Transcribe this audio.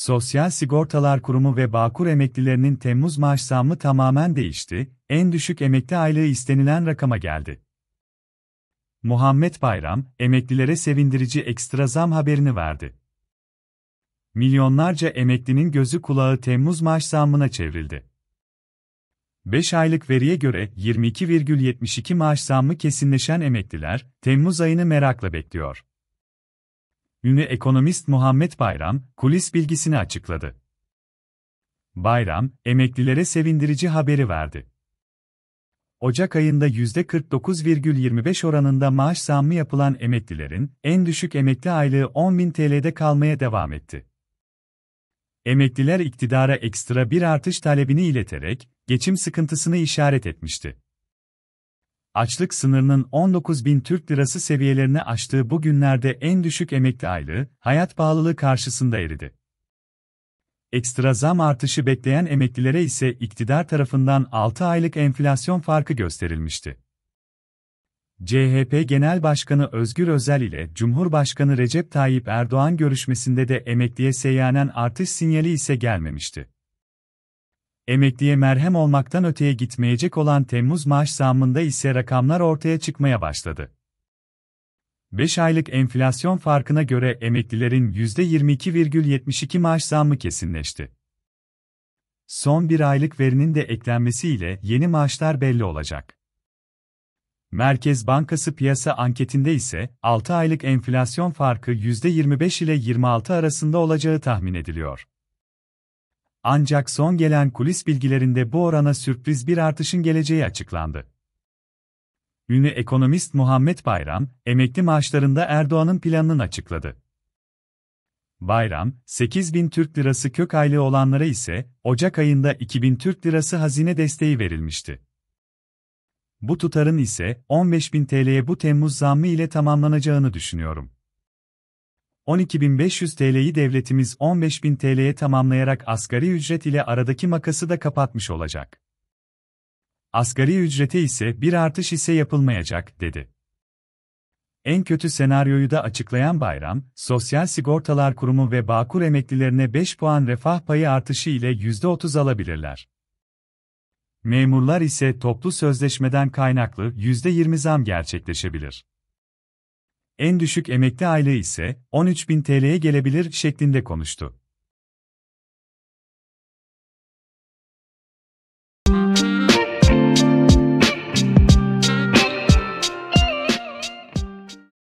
Sosyal Sigortalar Kurumu ve Bağkur emeklilerinin Temmuz maaş zammı tamamen değişti, en düşük emekli aylığı istenilen rakama geldi. Muhammed Bayram, emeklilere sevindirici ekstra zam haberini verdi. Milyonlarca emeklinin gözü kulağı Temmuz maaş zammına çevrildi. 5 aylık veriye göre 22,72 maaş zammı kesinleşen emekliler, Temmuz ayını merakla bekliyor ünlü ekonomist Muhammed Bayram, kulis bilgisini açıkladı. Bayram, emeklilere sevindirici haberi verdi. Ocak ayında %49,25 oranında maaş zammı yapılan emeklilerin en düşük emekli aylığı 10.000 TL'de kalmaya devam etti. Emekliler iktidara ekstra bir artış talebini ileterek geçim sıkıntısını işaret etmişti açlık sınırının 19 bin Türk lirası seviyelerini aştığı bu günlerde en düşük emekli aylığı, hayat pahalılığı karşısında eridi. Ekstra zam artışı bekleyen emeklilere ise iktidar tarafından 6 aylık enflasyon farkı gösterilmişti. CHP Genel Başkanı Özgür Özel ile Cumhurbaşkanı Recep Tayyip Erdoğan görüşmesinde de emekliye seyyanen artış sinyali ise gelmemişti. Emekliye merhem olmaktan öteye gitmeyecek olan Temmuz maaş zammında ise rakamlar ortaya çıkmaya başladı. 5 aylık enflasyon farkına göre emeklilerin %22,72 maaş zammı kesinleşti. Son bir aylık verinin de eklenmesiyle yeni maaşlar belli olacak. Merkez Bankası piyasa anketinde ise 6 aylık enflasyon farkı %25 ile 26 arasında olacağı tahmin ediliyor. Ancak son gelen kulis bilgilerinde bu orana sürpriz bir artışın geleceği açıklandı. Ünlü ekonomist Muhammed Bayram, emekli maaşlarında Erdoğan'ın planının açıkladı. Bayram, 8 bin Türk lirası kök aylığı olanlara ise, Ocak ayında 2 bin Türk lirası hazine desteği verilmişti. Bu tutarın ise 15 bin TL'ye bu Temmuz zammı ile tamamlanacağını düşünüyorum. 12.500 TL'yi devletimiz 15.000 TL'ye tamamlayarak asgari ücret ile aradaki makası da kapatmış olacak. Asgari ücrete ise bir artış ise yapılmayacak, dedi. En kötü senaryoyu da açıklayan Bayram, Sosyal Sigortalar Kurumu ve Bağkur emeklilerine 5 puan refah payı artışı ile %30 alabilirler. Memurlar ise toplu sözleşmeden kaynaklı %20 zam gerçekleşebilir en düşük emekli aile ise 13.000 TL'ye gelebilir şeklinde konuştu.